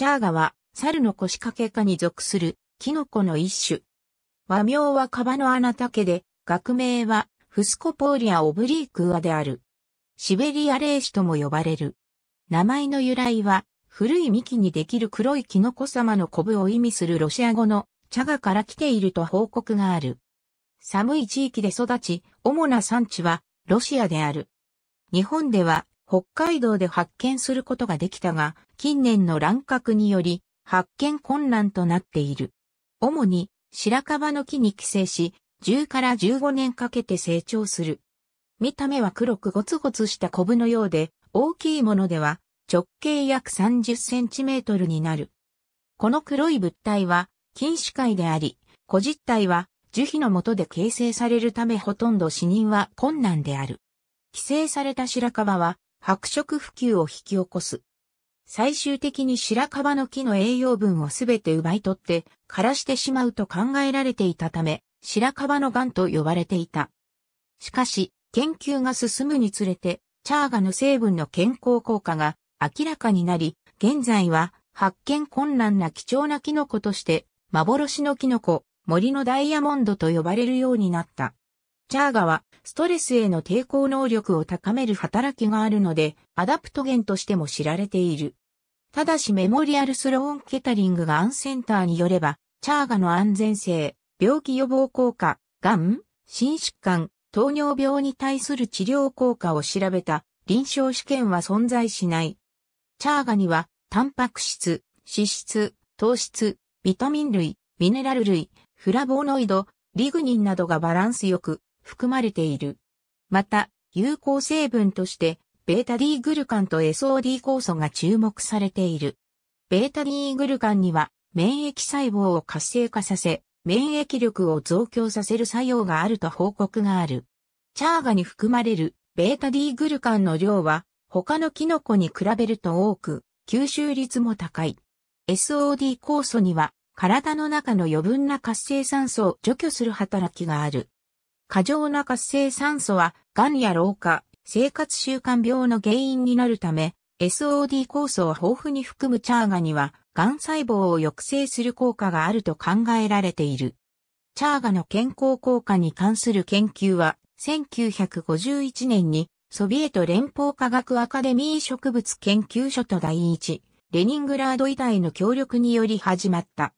チャーガは、猿の腰掛け科に属する、キノコの一種。和名はカバの穴竹で、学名は、フスコポーリア・オブリークアである。シベリア霊種とも呼ばれる。名前の由来は、古い幹にできる黒いキノコ様のコブを意味するロシア語のチャガから来ていると報告がある。寒い地域で育ち、主な産地はロシアである。日本では北海道で発見することができたが、近年の乱獲により発見困難となっている。主に白樺の木に寄生し、10から15年かけて成長する。見た目は黒くゴツゴツしたコブのようで、大きいものでは直径約30センチメートルになる。この黒い物体は菌糸界であり、古実体は樹皮の下で形成されるためほとんど死人は困難である。寄生された白樺は白色普及を引き起こす。最終的に白樺の木の栄養分をすべて奪い取って枯らしてしまうと考えられていたため、白樺の癌と呼ばれていた。しかし、研究が進むにつれて、チャーガの成分の健康効果が明らかになり、現在は発見困難な貴重なキノコとして、幻のキノコ、森のダイヤモンドと呼ばれるようになった。チャーガはストレスへの抵抗能力を高める働きがあるので、アダプトゲンとしても知られている。ただしメモリアルスローンケタリングがアンセンターによれば、チャーガの安全性、病気予防効果、がん、心疾患、糖尿病に対する治療効果を調べた臨床試験は存在しない。チャーガには、タンパク質、脂質、糖質、ビタミン類、ミネラル類、フラボノイド、リグニンなどがバランスよく、含まれている。また、有効成分として、ベータ D グルカンと SOD 酵素が注目されている。ベータ D グルカンには、免疫細胞を活性化させ、免疫力を増強させる作用があると報告がある。チャーガに含まれるベータ D グルカンの量は他のキノコに比べると多く吸収率も高い。SOD 酵素には体の中の余分な活性酸素を除去する働きがある。過剰な活性酸素は、癌や老化、生活習慣病の原因になるため、SOD 酵素を豊富に含むチャーガには、癌細胞を抑制する効果があると考えられている。チャーガの健康効果に関する研究は、1951年に、ソビエト連邦科学アカデミー植物研究所と第一、レニングラード以外の協力により始まった。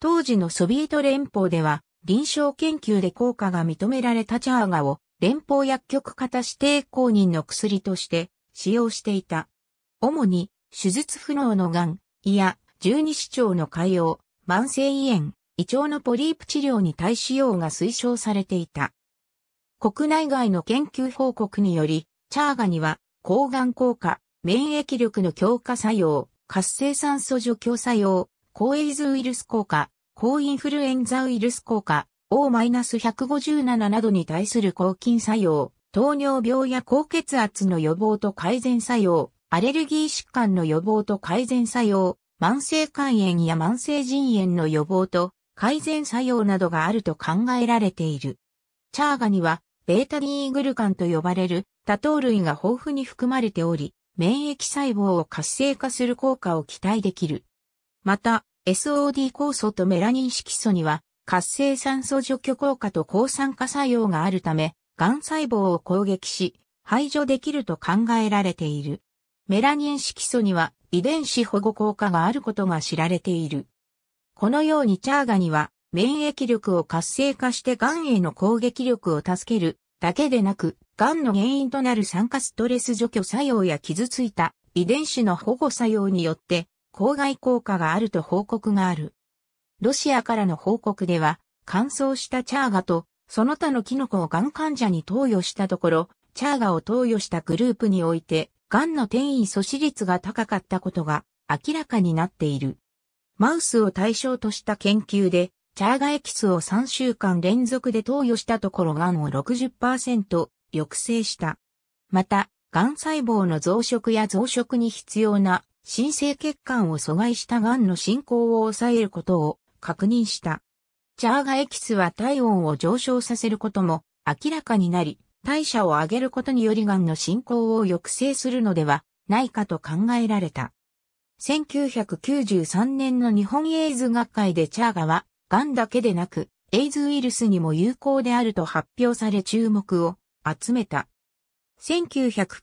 当時のソビエト連邦では、臨床研究で効果が認められたチャーガを連邦薬局型指定公認の薬として使用していた。主に手術不能の癌、いや十二指腸の潰瘍、慢性胃炎、胃腸のポリープ治療に対使用が推奨されていた。国内外の研究報告により、チャーガには抗がん効果、免疫力の強化作用、活性酸素除去作用、抗エイズウイルス効果、抗インフルエンザウイルス効果、O-157 などに対する抗菌作用、糖尿病や高血圧の予防と改善作用、アレルギー疾患の予防と改善作用、慢性肝炎や慢性腎炎の予防と改善作用などがあると考えられている。チャーガには、ベーターグルカンと呼ばれる多糖類が豊富に含まれており、免疫細胞を活性化する効果を期待できる。また、SOD 酵素とメラニン色素には活性酸素除去効果と抗酸化作用があるため、癌細胞を攻撃し、排除できると考えられている。メラニン色素には遺伝子保護効果があることが知られている。このようにチャーガには免疫力を活性化して癌への攻撃力を助けるだけでなく、癌の原因となる酸化ストレス除去作用や傷ついた遺伝子の保護作用によって公害効果があると報告がある。ロシアからの報告では、乾燥したチャーガと、その他のキノコをがん患者に投与したところ、チャーガを投与したグループにおいて、がんの転移阻止率が高かったことが明らかになっている。マウスを対象とした研究で、チャーガエキスを3週間連続で投与したところがんを60%抑制した。また、がん細胞の増殖や増殖に必要な新生血管を阻害した癌の進行を抑えることを確認した。チャーガエキスは体温を上昇させることも明らかになり、代謝を上げることにより癌の進行を抑制するのではないかと考えられた。1993年の日本エイズ学会でチャーガは、癌だけでなく、エイズウイルスにも有効であると発表され注目を集めた。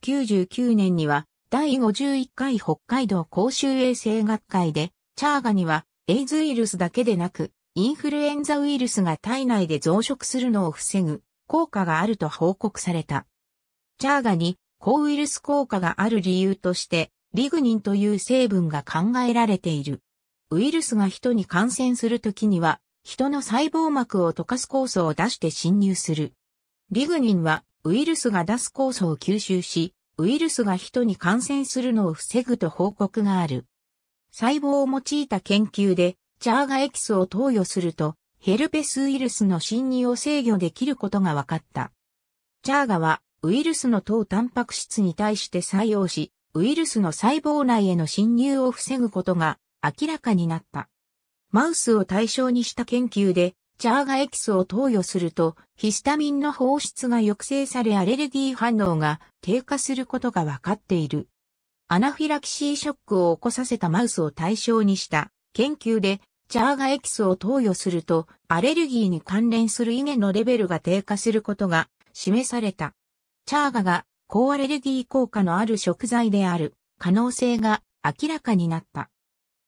1999年には第51回北海道公衆衛生学会で、チャーガには、エイズウイルスだけでなく、インフルエンザウイルスが体内で増殖するのを防ぐ効果があると報告された。チャーガに抗ウイルス効果がある理由として、リグニンという成分が考えられている。ウイルスが人に感染するときには、人の細胞膜を溶かす酵素を出して侵入する。リグニンはウイルスが出す酵素を吸収し、ウイルスが人に感染するのを防ぐと報告がある。細胞を用いた研究で、チャーガエキスを投与すると、ヘルペスウイルスの侵入を制御できることが分かった。チャーガは、ウイルスの糖タンパク質に対して作用し、ウイルスの細胞内への侵入を防ぐことが明らかになった。マウスを対象にした研究で、チャーガエキスを投与すると、ヒスタミンの放出が抑制されアレルギー反応が低下することが分かっている。アナフィラキシーショックを起こさせたマウスを対象にした研究で、チャーガエキスを投与すると、アレルギーに関連するイゲのレベルが低下することが示された。チャーガが高アレルギー効果のある食材である可能性が明らかになった。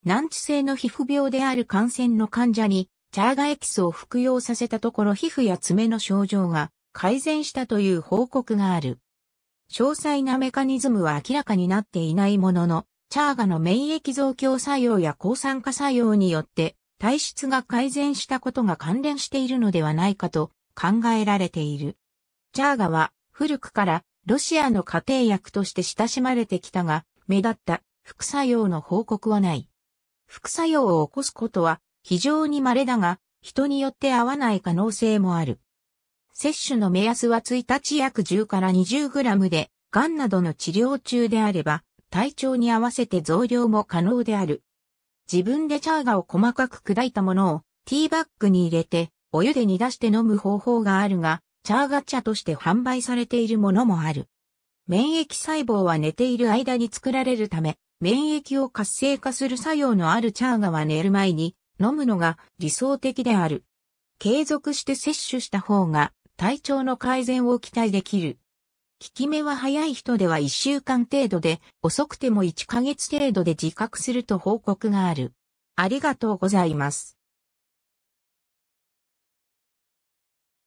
難治性の皮膚病である感染の患者にチャーガエキスを服用させたところ皮膚や爪の症状が改善したという報告がある。詳細なメカニズムは明らかになっていないものの、チャーガの免疫増強作用や抗酸化作用によって体質が改善したことが関連しているのではないかと考えられている。チャーガは古くからロシアの家庭薬として親しまれてきたが、目立った副作用の報告はない。副作用を起こすことは非常に稀だが、人によって合わない可能性もある。摂取の目安は1日約10から20グラムで、癌などの治療中であれば、体調に合わせて増量も可能である。自分でチャーガを細かく砕いたものをティーバッグに入れて、お湯で煮出して飲む方法があるが、チャーガ茶として販売されているものもある。免疫細胞は寝ている間に作られるため、免疫を活性化する作用のあるチャーガは寝る前に飲むのが理想的である。継続して摂取した方が体調の改善を期待できる。効き目は早い人では1週間程度で、遅くても1ヶ月程度で自覚すると報告がある。ありがとうございます。